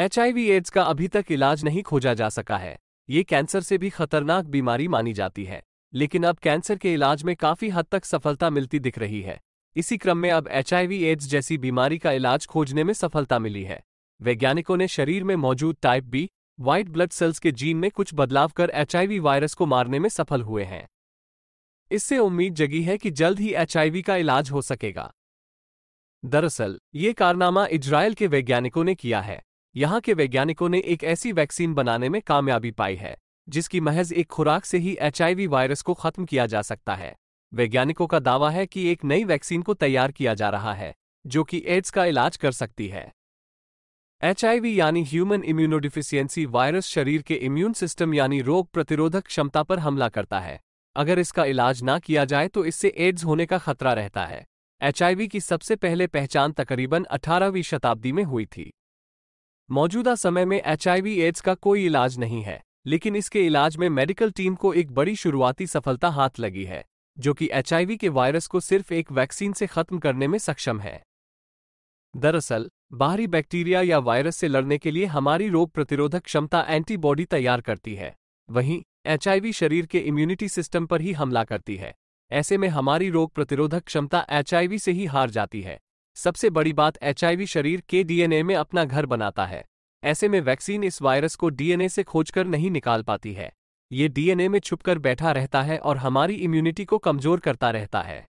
H AIDS का अभी तक इलाज नहीं खोजा जा सका है ये कैंसर से भी खतरनाक बीमारी मानी जाती है लेकिन अब कैंसर के इलाज में काफी हद तक सफलता मिलती दिख रही है इसी क्रम में अब एच एड्स जैसी बीमारी का इलाज खोजने में सफलता मिली है वैज्ञानिकों ने शरीर में मौजूद type B white blood cells के जीन में कुछ बदलाव कर एच वायरस को मारने में सफल हुए हैं इससे उम्मीद जगी है कि जल्द ही एच का इलाज हो सकेगा दरअसल ये कारनामा इजराइल के वैज्ञानिकों ने किया है यहाँ के वैज्ञानिकों ने एक ऐसी वैक्सीन बनाने में कामयाबी पाई है जिसकी महज एक खुराक से ही एचआईवी वायरस को खत्म किया जा सकता है वैज्ञानिकों का दावा है कि एक नई वैक्सीन को तैयार किया जा रहा है जो कि एड्स का इलाज कर सकती है एच यानी ह्यूमन इम्यूनोडिफिशियंसी वायरस शरीर के इम्यून सिस्टम यानी रोग प्रतिरोधक क्षमता पर हमला करता है अगर इसका इलाज ना किया जाए तो इससे एड्स होने का खतरा रहता है एच की सबसे पहले पहचान तकरीबन 18वीं शताब्दी में हुई थी मौजूदा समय में एच एड्स का कोई इलाज नहीं है लेकिन इसके इलाज में मेडिकल टीम को एक बड़ी शुरुआती सफलता हाथ लगी है जो कि एच के वायरस को सिर्फ एक वैक्सीन से खत्म करने में सक्षम है दरअसल बाहरी बैक्टीरिया या वायरस से लड़ने के लिए हमारी रोग प्रतिरोधक क्षमता एंटीबॉडी तैयार करती है वहीं एच शरीर के इम्यूनिटी सिस्टम पर ही हमला करती है ऐसे में हमारी रोग प्रतिरोधक क्षमता एच से ही हार जाती है सबसे बड़ी बात एच शरीर के डीएनए में अपना घर बनाता है ऐसे में वैक्सीन इस वायरस को डीएनए से खोजकर नहीं निकाल पाती है ये डीएनए में छुपकर बैठा रहता है और हमारी इम्यूनिटी को कमजोर करता रहता है